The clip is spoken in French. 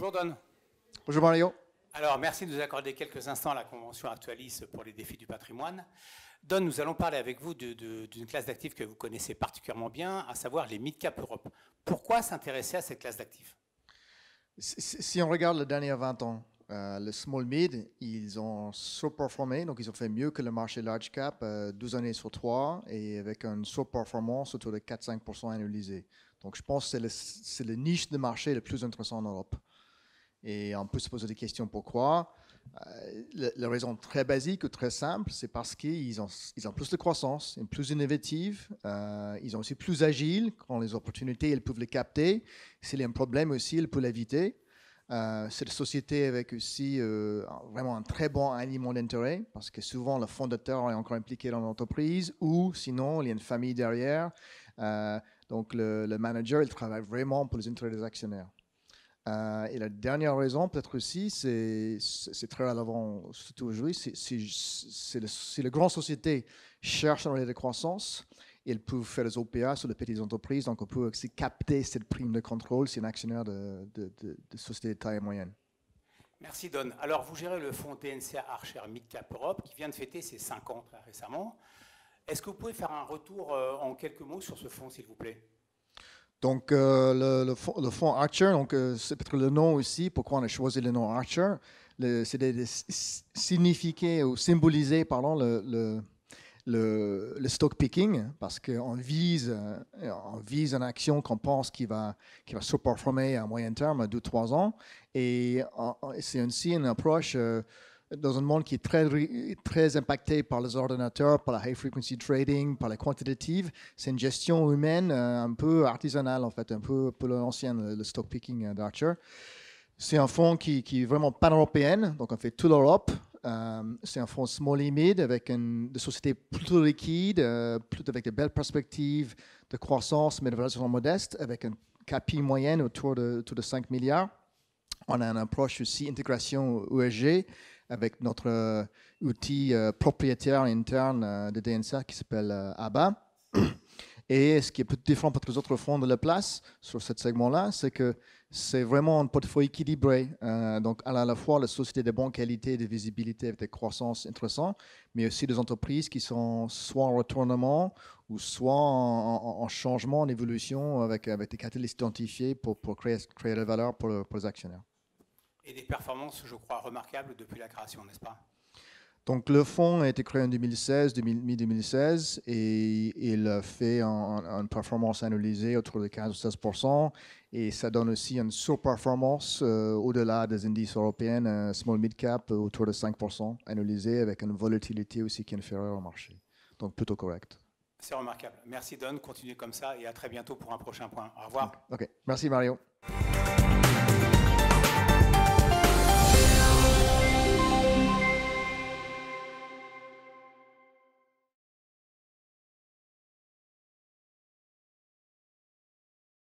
Bonjour Don. Bonjour Mario. Alors merci de nous accorder quelques instants à la Convention Actualis pour les défis du patrimoine. Don, nous allons parler avec vous d'une classe d'actifs que vous connaissez particulièrement bien, à savoir les mid-cap Europe. Pourquoi s'intéresser à cette classe d'actifs si, on regarde les derniers 20 ans, euh, le small mid, ils ont surperformé, donc ils ont fait mieux que le marché large cap 12 euh, années sur 3 et avec une surperformance autour de 4-5% annualisé. Donc je pense que c'est le, niche de marché le plus intéressant en Europe. Et on peut se poser des questions pourquoi. Euh, la, raison très basique ou très simple, c'est parce qu'ils ont, ils ont plus de croissance, ils sont plus innovatifs, euh, ils sont aussi plus agiles. Quand les opportunités, ils peuvent les capter. S'il y a un problème aussi, ils peuvent l'éviter. Euh, cette société avec aussi euh, vraiment un très bon aliment d'intérêt, parce que souvent le fondateur est encore impliqué dans l'entreprise, ou sinon il y a une famille derrière. donc le, le manager, il travaille vraiment pour les intérêts des actionnaires. Euh, et la dernière raison, peut-être aussi, c'est très relevant, surtout aujourd'hui, si les grandes sociétés cherchent un relais de croissance, elles peuvent faire des OPA sur les petites entreprises, donc on peut aussi capter cette prime de contrôle si un actionnaire de, de, de, société de taille moyenne. Merci Don. Alors vous gérez le fonds TNCA Archer Midcap Europe qui vient de fêter ses 5 ans très récemment. Est-ce que vous pouvez faire un retour euh, en quelques mots sur ce fonds, s'il vous plaît donc, euh, le, le, fond, Archer, donc, euh, c'est peut-être le nom aussi, pourquoi on a choisi le nom Archer, c'est de, signifier ou symboliser pardon, le, le, le stock picking, parce qu'on vise, euh, on vise une action qu'on pense qui va, qui va surperformer à moyen terme, à 2-3 ans. Et c'est aussi une approche dans un monde qui est très, très impacté par les ordinateurs, par la high frequency trading, par la quantitative. c'est une gestion humaine euh, un peu artisanale, en fait, un peu, un l'ancienne, le stock picking euh, d'Archer. C'est un fonds qui, est vraiment pan-européen, donc on fait toute l'Europe. Euh, c'est un fonds small et mid avec une, des sociétés plutôt liquides, plutôt avec de belles perspectives de croissance, mais de valorisation modeste, avec un capi moyenne autour de, autour de 5 milliards. On a une approche aussi intégration ESG avec notre euh, outil euh, propriétaire interne euh, de DNCR qui s'appelle ABBA. Et ce qui est différent peut les autres fonds de la place sur ce segment-là, c'est que c'est vraiment un portefeuille équilibré. donc, à la fois, la société de bonne qualité de visibilité avec des croissances intéressantes, mais aussi des entreprises qui sont soit en retournement ou soit en, changement, en évolution avec, avec des catalystes identifiés pour, créer, créer de la valeur pour, pour les actionnaires et des performances, je crois, remarquables depuis la création, n'est-ce pas donc le fonds a été créé en 2016, mi-2016, et il a fait une performance analysée autour de 15 ou 16 et ça donne aussi une surperformance performance euh, au-delà des indices européens, un small mid-cap autour de 5 analysé, avec une volatilité aussi qui est inférieure au marché. Donc plutôt correct. C'est remarquable. Merci Don, continuez comme ça et à très bientôt pour un prochain point. Au revoir. Ok, merci Mario.